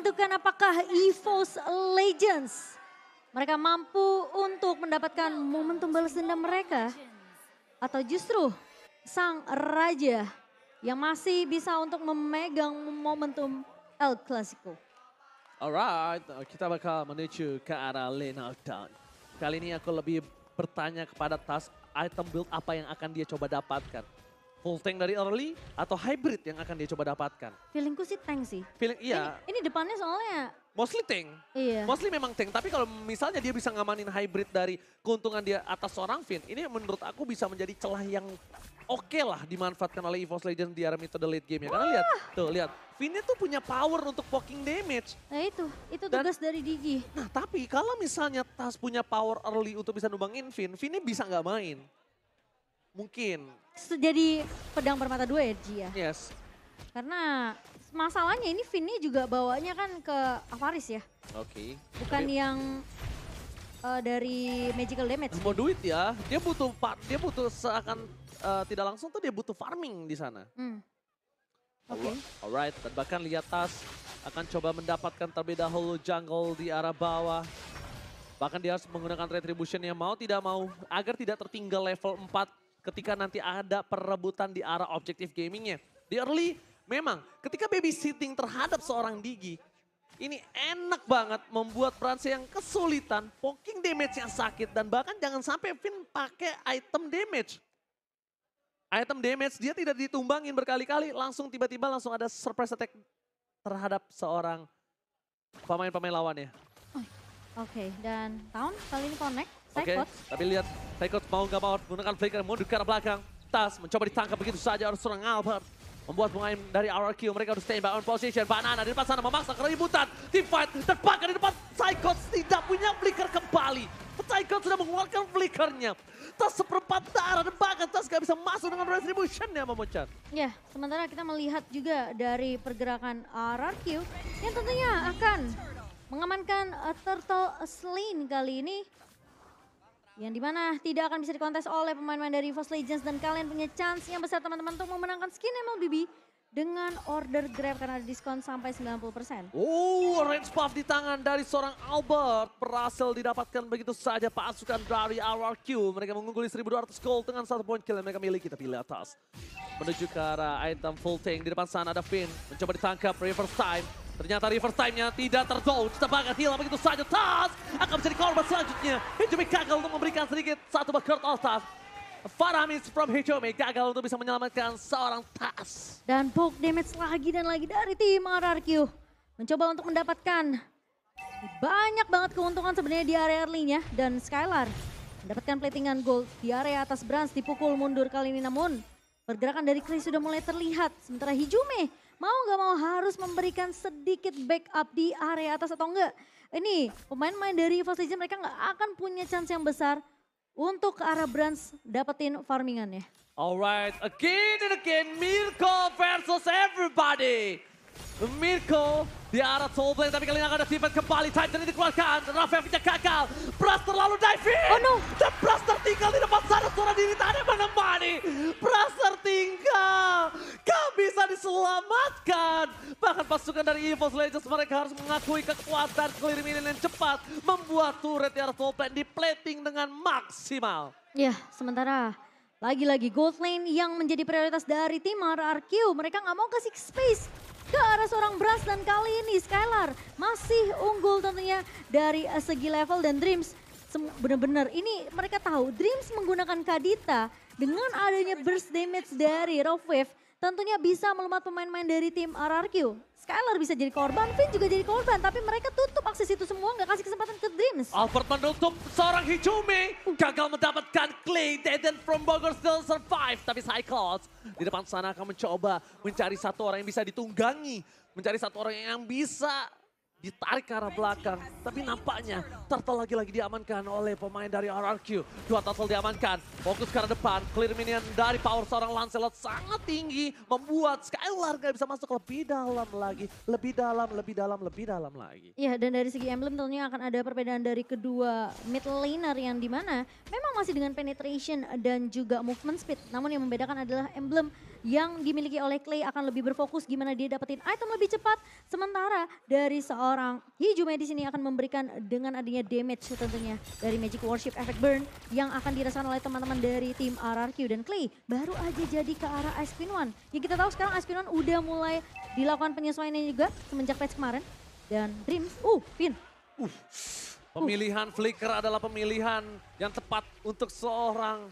menentukan apakah EVOS Legends mereka mampu untuk mendapatkan momentum balas dendam mereka atau justru sang raja yang masih bisa untuk memegang momentum El Clasico. Alright, uh, kita bakal menuju ke arah lane Down. Kali ini aku lebih bertanya kepada tas item build apa yang akan dia coba dapatkan full tank dari early atau hybrid yang akan dia coba dapatkan? Feelingku sih tank sih. Feeling iya. Ini, ini depannya soalnya mostly tank. Iya. Mostly memang tank, tapi kalau misalnya dia bisa ngamanin hybrid dari keuntungan dia atas seorang Finn, ini menurut aku bisa menjadi celah yang oke okay lah dimanfaatkan oleh EVOS Legend di arah itu the late game ya. Karena lihat, tuh lihat, Finnnya tuh punya power untuk poking damage. Nah itu, itu tugas Dan, dari Digi. Nah tapi kalau misalnya Tas punya power early untuk bisa nubangin Finn, Finnnya bisa nggak main. Mungkin. Jadi pedang bermata dua ya Ji ya? Yes. Karena masalahnya ini Finny juga bawanya kan ke Avaris ya? Oke. Okay. Bukan Tapi... yang uh, dari magical damage. Mau duit ya, dia butuh dia butuh seakan uh, tidak langsung tuh dia butuh farming di sana. Hmm. Oke. Okay. Alright, dan bahkan lihat tas akan coba mendapatkan terlebih dahulu jungle di arah bawah. Bahkan dia harus menggunakan retribution yang mau tidak mau agar tidak tertinggal level 4 ketika nanti ada perebutan di arah objektif gamingnya. Di early memang ketika babysitting terhadap seorang Digi, ini enak banget membuat Prancis yang kesulitan, poking damage yang sakit, dan bahkan jangan sampai Finn pakai item damage. Item damage dia tidak ditumbangin berkali-kali, langsung tiba-tiba langsung ada surprise attack terhadap seorang pemain-pemain lawannya. Oke, okay, dan Town kali ini connect. Oke, okay, tapi lihat Taikot mau gak mau menggunakan flicker mundur ke arah belakang. Tas mencoba ditangkap begitu saja oleh seorang Albert. Membuat pemain dari RRQ mereka harus standby on position. Banana di depan sana memaksa keributan. Team fight terbakar di depan. Taikot tidak punya flicker kembali. Taikot sudah mengeluarkan flickernya. Tas seperempat darah dan bahkan Tas gak bisa masuk dengan retribution-nya Momocan. Ya, sementara kita melihat juga dari pergerakan RRQ yang tentunya akan mengamankan uh, Turtle Slain kali ini. Yang dimana tidak akan bisa dikontes oleh pemain-pemain dari Force Legends dan kalian punya chance yang besar teman-teman untuk memenangkan skin MLBB dengan order Grab karena ada diskon sampai 90%. Oh, orange puff di tangan dari seorang Albert. Berhasil didapatkan begitu saja pasukan dari RRQ. Mereka mengungguli 1200 gold dengan satu point kill yang mereka miliki. Tapi di atas. Menuju ke arah item full tank. Di depan sana ada Finn. Mencoba ditangkap reverse time. Ternyata reverse time-nya tidak terzones. Tebakan hilang begitu saja. Tas akan menjadi korban selanjutnya. Hijomi gagal untuk memberikan sedikit satu bakert all Tas. Faramis from Hijome gagal untuk bisa menyelamatkan seorang Tas. Dan poke damage lagi dan lagi dari tim RRQ. Mencoba untuk mendapatkan banyak banget keuntungan sebenarnya di area early-nya. Dan Skylar mendapatkan platingan gold di area atas Brans dipukul mundur kali ini. Namun pergerakan dari Chris sudah mulai terlihat. Sementara Hijome mau nggak mau harus memberikan sedikit backup di area atas atau enggak. Ini pemain-pemain dari Evil Legion mereka nggak akan punya chance yang besar untuk ke arah Brands dapetin farmingannya. Alright, again and again, Mirko versus everybody. Mirko di arah blade, tapi kali ini akan ada defense kembali. Titan ini dikeluarkan, Rafael Vija gagal. Brass terlalu diving! Oh no! Dan Brass tertinggal di depan sana, suara diri tak ada menemani. Brass tertinggal, gak bisa diselamatkan. Bahkan pasukan dari Evil Legends mereka harus mengakui kekuatan clear ini yang cepat. Membuat turret di arah blade di plating dengan maksimal. Ya, sementara lagi-lagi gold lane yang menjadi prioritas dari tim RRQ. Mereka nggak mau kasih space ke arah seorang brass dan kali ini Skylar masih unggul tentunya dari eh, segi level dan Dreams benar-benar ini mereka tahu Dreams menggunakan Kadita dengan adanya burst damage dari Rogue Wave tentunya bisa melumat pemain-pemain dari tim RRQ. Skylar bisa jadi korban, Finn juga jadi korban, tapi mereka tutup akses itu semua nggak kasih kesempatan ke Dreams. Albert menutup seorang Hichumi, gagal mendapatkan Clay, and from Bogor still survive, tapi Cyclops di depan sana akan mencoba mencari satu orang yang bisa ditunggangi, mencari satu orang yang bisa ditarik ke arah belakang. Tapi nampaknya turtle lagi-lagi diamankan oleh pemain dari RRQ. Dua turtle diamankan, fokus ke arah depan. Clear minion dari power seorang Lancelot sangat tinggi. Membuat Skylar gak bisa masuk lebih dalam lagi. Lebih dalam, lebih dalam, lebih dalam lagi. Iya dan dari segi emblem tentunya akan ada perbedaan dari kedua mid laner yang dimana memang masih dengan penetration dan juga movement speed. Namun yang membedakan adalah emblem yang dimiliki oleh Clay akan lebih berfokus gimana dia dapetin item lebih cepat. Sementara dari seorang Hijume medis ini akan memberikan dengan adanya damage tentunya dari Magic Worship Effect Burn yang akan dirasakan oleh teman-teman dari tim RRQ dan Clay baru aja jadi ke arah Ice Queen One. Yang kita tahu sekarang Ice Queen One udah mulai dilakukan penyesuaiannya juga semenjak patch kemarin. Dan Dreams, uh, Finn Uh, pemilihan Flicker adalah pemilihan yang tepat untuk seorang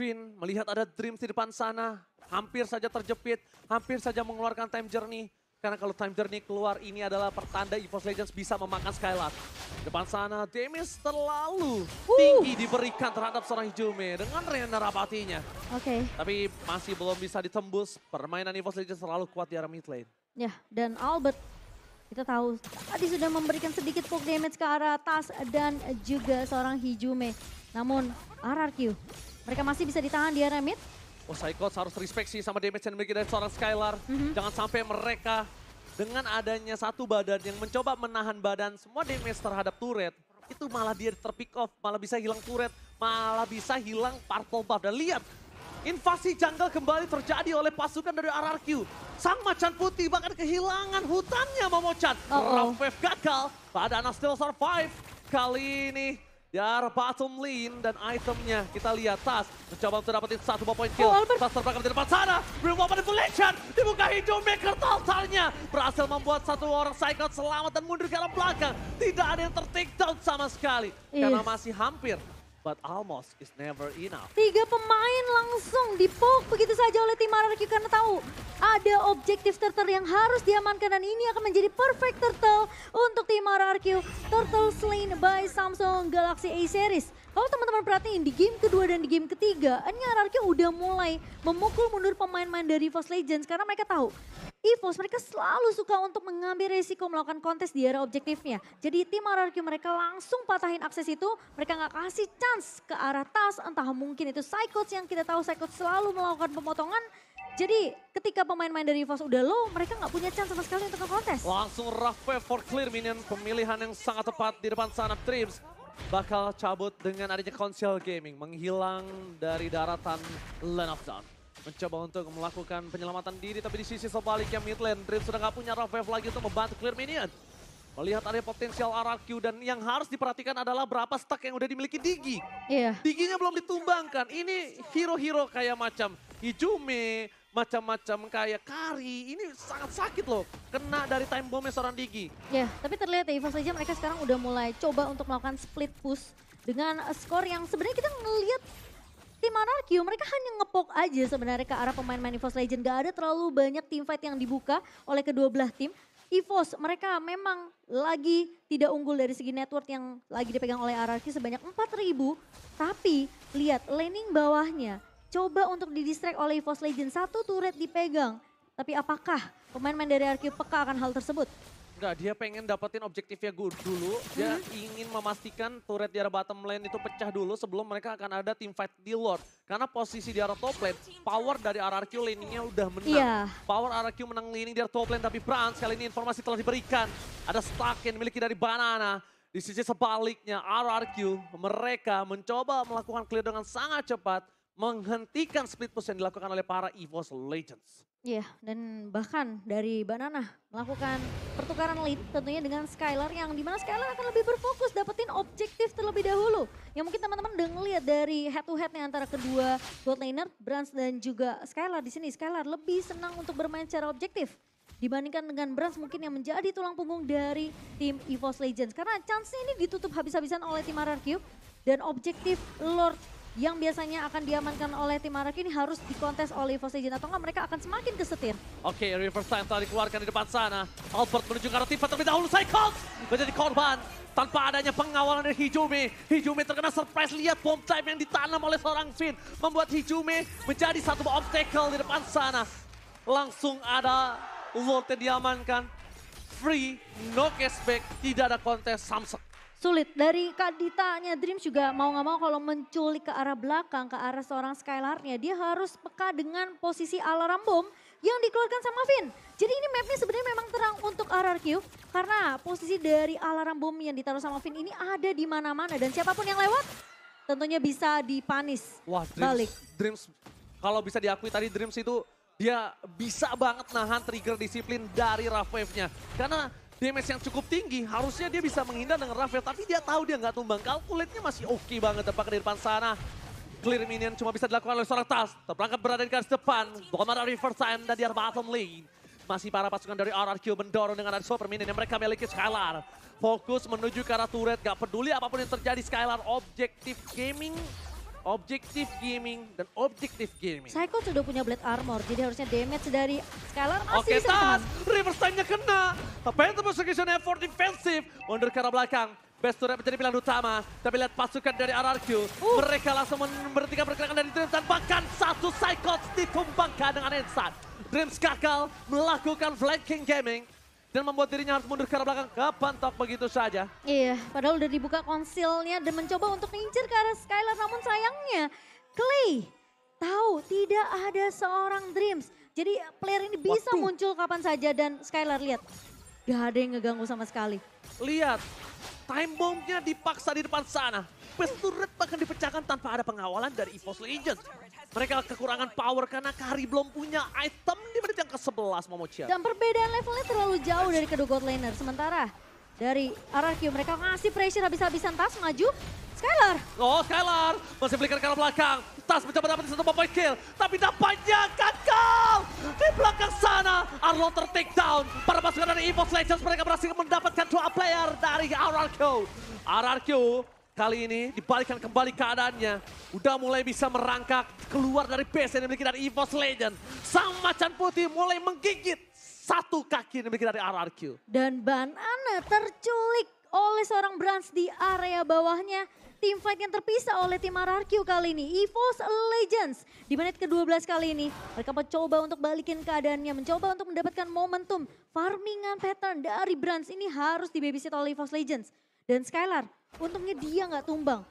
Finn melihat ada Dreams di depan sana, hampir saja terjepit, hampir saja mengeluarkan Time Journey. Karena kalau Time Journey keluar ini adalah pertanda EVOS Legends bisa memakan Skylark. Depan sana damage terlalu uh. tinggi diberikan terhadap seorang Hijume dengan Rena Rapatinya. Oke. Okay. Tapi masih belum bisa ditembus. Permainan EVOS Legends terlalu kuat di arah mid lane. Ya, dan Albert kita tahu tadi sudah memberikan sedikit poke damage ke arah Tas dan juga seorang Hijume. Namun RRQ mereka masih bisa ditahan di area mid. Oh, Psychos harus respect sih sama damage yang dimiliki dari seorang Skylar. Mm -hmm. Jangan sampai mereka dengan adanya satu badan yang mencoba menahan badan semua damage terhadap turret, itu malah dia terpick off, malah bisa hilang turret, malah bisa hilang purple buff. Dan lihat, invasi jungle kembali terjadi oleh pasukan dari RRQ. Sang Macan Putih bahkan kehilangan hutannya Momochan. Uh -oh. Rough wave gagal, Badana still survive. Kali ini Biar ya, bottom lane dan itemnya kita lihat Tas mencoba untuk dapetin satu poin kill. Oh, Tas terbakar di depan sana. Real Manipulation dibuka hijau Maker totalnya. Berhasil membuat satu orang Psycho selamat dan mundur ke arah belakang. Tidak ada yang tertakedown sama sekali. Karena masih hampir but almost is never enough. Tiga pemain langsung dipok begitu saja oleh tim RRQ karena tahu ada objektif turtle yang harus diamankan dan ini akan menjadi perfect turtle untuk tim RRQ. Turtle slain by Samsung Galaxy A Series. Kalau teman-teman perhatiin di game kedua dan di game ketiga, ini RRQ udah mulai memukul mundur pemain-pemain dari Force Legends karena mereka tahu EVOS mereka selalu suka untuk mengambil resiko melakukan kontes di area objektifnya. Jadi tim RRQ mereka langsung patahin akses itu, mereka nggak kasih chance ke arah tas, entah mungkin itu Psychos yang kita tahu Psychos selalu melakukan pemotongan. Jadi ketika pemain-pemain dari EVOS udah low, mereka nggak punya chance sama sekali untuk kontes. Langsung rough for clear minion, pemilihan yang sangat tepat di depan sana Trips bakal cabut dengan adanya konsel gaming. Menghilang dari daratan Land of Dawn. Mencoba untuk melakukan penyelamatan diri tapi di sisi sebaliknya mid lane. Dream sudah nggak punya Rav lagi untuk membantu clear minion. Melihat ada potensial RRQ dan yang harus diperhatikan adalah berapa stack yang udah dimiliki Digi. Iya. Yeah. Diginya belum ditumbangkan. Ini hero-hero kayak macam Ijume, macam-macam kayak kari. Ini sangat sakit loh. Kena dari time bomb seorang Digi. Ya, yeah, tapi terlihat ya Iva saja mereka sekarang udah mulai coba untuk melakukan split push dengan skor yang sebenarnya kita ngelihat tim Anarchio mereka hanya ngepok aja sebenarnya ke arah pemain pemain EVOS Legend. Gak ada terlalu banyak team fight yang dibuka oleh kedua belah tim. EVOS mereka memang lagi tidak unggul dari segi network yang lagi dipegang oleh Anarchio sebanyak 4000. Tapi lihat laning bawahnya coba untuk didistract oleh Evos Legend. Satu turret dipegang. Tapi apakah pemain-pemain dari RQ peka akan hal tersebut? Enggak, dia pengen dapetin objektifnya good dulu. Dia hmm. ingin memastikan turret di arah bottom lane itu pecah dulu sebelum mereka akan ada team fight di Lord. Karena posisi di arah top lane, power dari RRQ laningnya udah menang. Yeah. Power RRQ menang laning di arah top lane, tapi Brans kali ini informasi telah diberikan. Ada stack yang dimiliki dari Banana. Di sisi sebaliknya, RRQ mereka mencoba melakukan clear dengan sangat cepat menghentikan split push yang dilakukan oleh para EVOS Legends. Iya, yeah, dan bahkan dari Banana melakukan pertukaran lead tentunya dengan Skylar yang dimana Skylar akan lebih berfokus dapetin objektif terlebih dahulu. Yang mungkin teman-teman udah ngeliat dari head to headnya antara kedua laner, Brans dan juga Skylar di sini. Skylar lebih senang untuk bermain secara objektif dibandingkan dengan Brans mungkin yang menjadi tulang punggung dari tim EVOS Legends. Karena chance ini ditutup habis-habisan oleh tim RRQ dan objektif Lord yang biasanya akan diamankan oleh tim Arak ini harus dikontes oleh Evil Legion atau enggak mereka akan semakin kesetir. Oke, okay, reverse time telah dikeluarkan di depan sana. Albert menuju ke arah Tifa terlebih dahulu. Cycles menjadi korban tanpa adanya pengawalan dari Hijumi. Hijumi terkena surprise lihat bomb time yang ditanam oleh seorang Finn. Membuat Hijumi menjadi satu obstacle di depan sana. Langsung ada Lord yang diamankan. Free, no cashback, tidak ada kontes, samsung sulit. Dari Kak Dita-nya Dreams juga mau gak mau kalau menculik ke arah belakang, ke arah seorang skylar Skyler-nya, dia harus peka dengan posisi alarm bom yang dikeluarkan sama Vin. Jadi ini mapnya sebenarnya memang terang untuk RRQ karena posisi dari alarm bom yang ditaruh sama Vin ini ada di mana-mana dan siapapun yang lewat tentunya bisa dipanis. Wah, Dreams, balik. Dreams kalau bisa diakui tadi Dreams itu dia bisa banget nahan trigger disiplin dari Rough Wave-nya. Karena damage yang cukup tinggi. Harusnya dia bisa menghindar dengan Rafael, tapi dia tahu dia nggak tumbang. Kalkulatnya masih oke okay banget tepat di depan sana. Clear minion cuma bisa dilakukan oleh seorang Tas. Terperangkap berada di garis depan. Bomara reverse time dan di bottom lane. Masih para pasukan dari RRQ mendorong dengan ada super minion yang mereka miliki Skylar. Fokus menuju ke arah turret, gak peduli apapun yang terjadi Skylar. Objektif gaming objektif gaming dan objektif gaming. Psycho sudah punya blade armor, jadi harusnya damage dari Skylar masih Oke, okay, bisa tas, reverse time-nya kena. tembus Execution effort defensive mundur ke arah belakang. Best turret menjadi pilihan utama, tapi lihat pasukan dari RRQ. Uh. Mereka langsung memberhentikan pergerakan dari Dreams dan bahkan satu Psycho ditumbangkan dengan Insan. Dreams gagal melakukan flanking gaming, dan membuat dirinya harus mundur ke arah belakang ke pantok begitu saja. Iya, padahal udah dibuka konsilnya dan mencoba untuk ngincir ke arah Skylar namun sayangnya Clay tahu tidak ada seorang Dreams. Jadi player ini bisa Waktu. muncul kapan saja dan Skylar lihat gak ada yang ngeganggu sama sekali. Lihat, time bombnya dipaksa di depan sana. Pistol red bahkan dipecahkan tanpa ada pengawalan dari EVOS Legends. Mereka kekurangan power karena Kari belum punya item di menit yang ke-11 Momochan. Dan perbedaan levelnya terlalu jauh dari kedua god laner. Sementara dari RRQ mereka ngasih pressure habis-habisan Tas maju. Skylar. Oh Skylar masih belikan ke belakang. Tas mencoba dapat satu point kill. Tapi dapatnya kakal. Di belakang sana Arlo tertake down. Para pasukan dari Evos Legends mereka berhasil mendapatkan dua player dari RRQ. RRQ Kali ini dibalikkan kembali keadaannya. Udah mulai bisa merangkak keluar dari base yang dimiliki dari EVOS Legend. Sang Macan Putih mulai menggigit satu kaki yang dimiliki dari RRQ. Dan Banana terculik oleh seorang Brans di area bawahnya. Tim fight yang terpisah oleh tim RRQ kali ini, EVOS Legends. Di menit ke-12 kali ini, mereka mencoba untuk balikin keadaannya, mencoba untuk mendapatkan momentum. Farmingan pattern dari Brans ini harus dibabysit oleh EVOS Legends. Dan Skylar Untungnya dia nggak tumbang.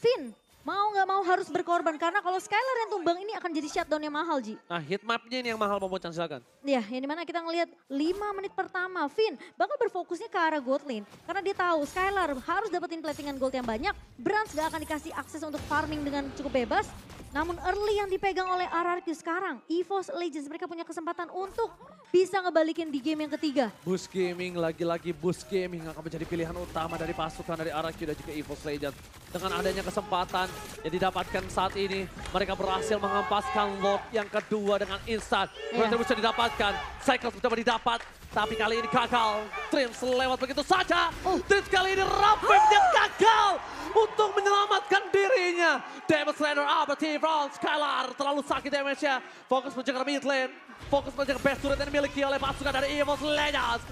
Finn, mau nggak mau harus berkorban karena kalau Skylar yang tumbang ini akan jadi shutdown yang mahal Ji. Nah hit mapnya ini yang mahal Chan, silahkan. Ya yang dimana kita ngelihat 5 menit pertama Finn bakal berfokusnya ke arah gold lane. Karena dia tahu Skylar harus dapetin platingan gold yang banyak. Brands gak akan dikasih akses untuk farming dengan cukup bebas. Namun early yang dipegang oleh RRQ sekarang, EVOS Legends mereka punya kesempatan untuk bisa ngebalikin di game yang ketiga. Boost Gaming, lagi-lagi Boost Gaming akan menjadi pilihan utama dari pasukan dari RRQ dan juga EVOS Legends. Dengan adanya kesempatan yang didapatkan saat ini, mereka berhasil mengempaskan lock yang kedua dengan instan. Iya. Retribution yeah. didapatkan, Cyclops mencoba didapat, tapi kali ini gagal. Trims selewat begitu saja. Trims oh. kali ini rapidnya ah. gagal untuk menyelamatkan dirinya. Damage Slayer, Abati, Brown, Skylar terlalu sakit damage-nya. Fokus menjaga mid lane. Fokus ke base turret yang dimiliki oleh pasukan dari Evil Legends.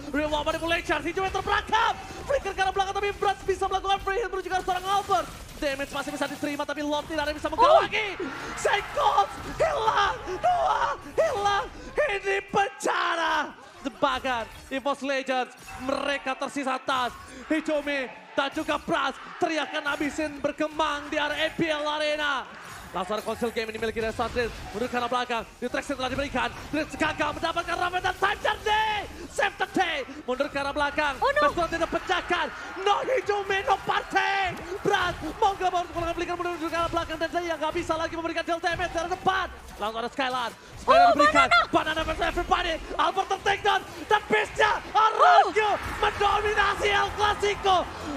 mulai charge, hijau yang terperangkap. Flicker karena belakang tapi Brats bisa melakukan free hit menuju ke seorang Albert. Damage masih bisa diterima tapi Lord tidak ada yang bisa menggerak Oh. Sankos hilang, dua hilang. Ini pencara. Sebagian Evil Legends, mereka tersisa tas. Hijomi dan juga Brats teriakan abisin berkembang di area APL Arena. Langsung konsel game ini milik Satrin. Menurut kanan belakang. Di track setelah diberikan. Dritz gagal mendapatkan ramai dan Sanjar Day. Save the day. Mundur ke arah belakang. Oh no. Betul tidak pecahkan. No Hijome, no party. Berat. Mau gak mau untuk belikan menurut ke arah belakang. Dan saya nggak bisa lagi memberikan deal damage dari depan. Langsung ada Skylar. oh, berikan. Banana versus everybody. Albert the takedown. Dan beastnya oh. mendominasi El Clasico.